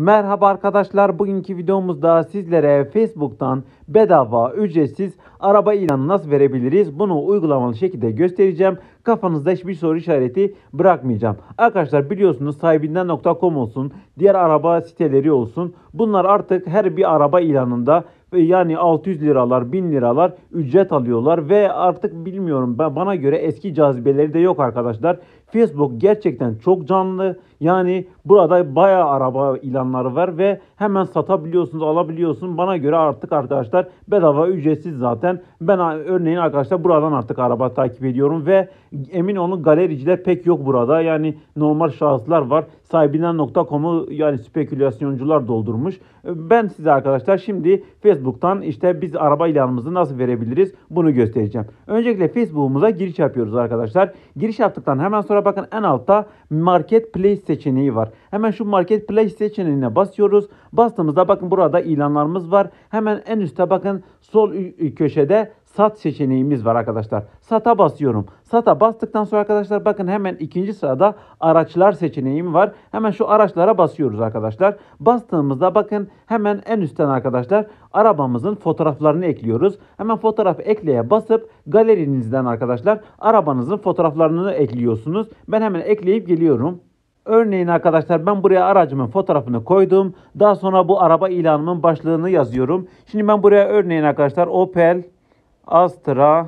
Merhaba arkadaşlar bugünkü videomuzda sizlere Facebook'tan bedava ücretsiz araba ilanı nasıl verebiliriz bunu uygulamalı şekilde göstereceğim. Kafanızda hiçbir soru işareti bırakmayacağım. Arkadaşlar biliyorsunuz sahibinden.com olsun diğer araba siteleri olsun bunlar artık her bir araba ilanında e, yani 600 liralar 1000 liralar ücret alıyorlar ve artık bilmiyorum bana göre eski cazibeleri de yok arkadaşlar. Facebook gerçekten çok canlı. Yani burada bayağı araba ilanları var ve hemen satabiliyorsunuz, alabiliyorsunuz. Bana göre artık arkadaşlar bedava ücretsiz zaten. Ben örneğin arkadaşlar buradan artık araba takip ediyorum ve emin olun galericiler pek yok burada. Yani normal şahıslar var. Sahibinden.com'u yani spekülasyoncular doldurmuş. Ben size arkadaşlar şimdi Facebook'tan işte biz araba ilanımızı nasıl verebiliriz bunu göstereceğim. Öncelikle Facebook'umuza giriş yapıyoruz arkadaşlar. Giriş yaptıktan hemen sonra sonra bakın en altta Marketplace seçeneği var. Hemen şu market Marketplace seçeneğine basıyoruz. Bastığımızda bakın burada ilanlarımız var. Hemen en üstte bakın sol köşede sat seçeneğimiz var arkadaşlar. Sata basıyorum. Sata bastıktan sonra arkadaşlar bakın hemen ikinci sırada araçlar seçeneğim var. Hemen şu araçlara basıyoruz arkadaşlar. Bastığımızda bakın hemen en üstten arkadaşlar arabamızın fotoğraflarını ekliyoruz. Hemen fotoğraf ekleye basıp galerinizden arkadaşlar arabanızın fotoğraflarını ekliyorsunuz. Ben hemen ekleyip geliyorum. Örneğin arkadaşlar ben buraya aracımın fotoğrafını koydum. Daha sonra bu araba ilanımın başlığını yazıyorum. Şimdi ben buraya örneğin arkadaşlar Opel Astra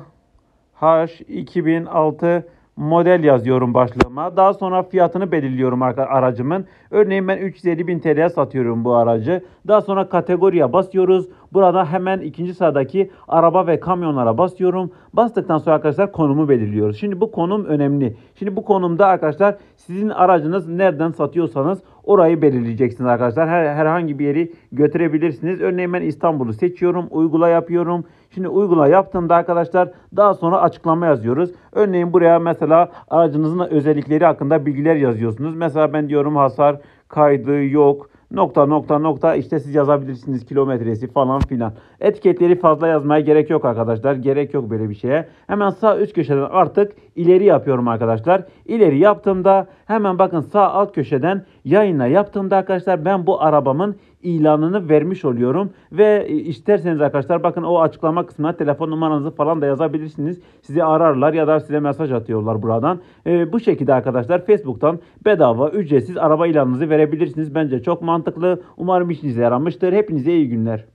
H2006 model yazıyorum başlığıma. Daha sonra fiyatını belirliyorum aracımın. Örneğin ben 350 bin TL'ye satıyorum bu aracı. Daha sonra kategoriye basıyoruz. Burada hemen ikinci sıradaki araba ve kamyonlara basıyorum. Bastıktan sonra arkadaşlar konumu belirliyoruz. Şimdi bu konum önemli. Şimdi bu konumda arkadaşlar sizin aracınız nereden satıyorsanız Orayı belirleyeceksiniz arkadaşlar. Her, herhangi bir yeri götürebilirsiniz. Örneğin ben İstanbul'u seçiyorum. Uygula yapıyorum. Şimdi uygula yaptığımda arkadaşlar daha sonra açıklama yazıyoruz. Örneğin buraya mesela aracınızın özellikleri hakkında bilgiler yazıyorsunuz. Mesela ben diyorum hasar kaydı yok nokta nokta nokta işte siz yazabilirsiniz kilometresi falan filan. Etiketleri fazla yazmaya gerek yok arkadaşlar. Gerek yok böyle bir şeye. Hemen sağ üst köşeden artık ileri yapıyorum arkadaşlar. İleri yaptığımda hemen bakın sağ alt köşeden yayına yaptığımda arkadaşlar ben bu arabamın ilanını vermiş oluyorum. Ve e, isterseniz arkadaşlar bakın o açıklama kısmına telefon numaranızı falan da yazabilirsiniz. Sizi ararlar ya da size mesaj atıyorlar buradan. E, bu şekilde arkadaşlar Facebook'tan bedava ücretsiz araba ilanınızı verebilirsiniz. Bence çok mantıklı. Umarım işinize yaramıştır. Hepinize iyi günler.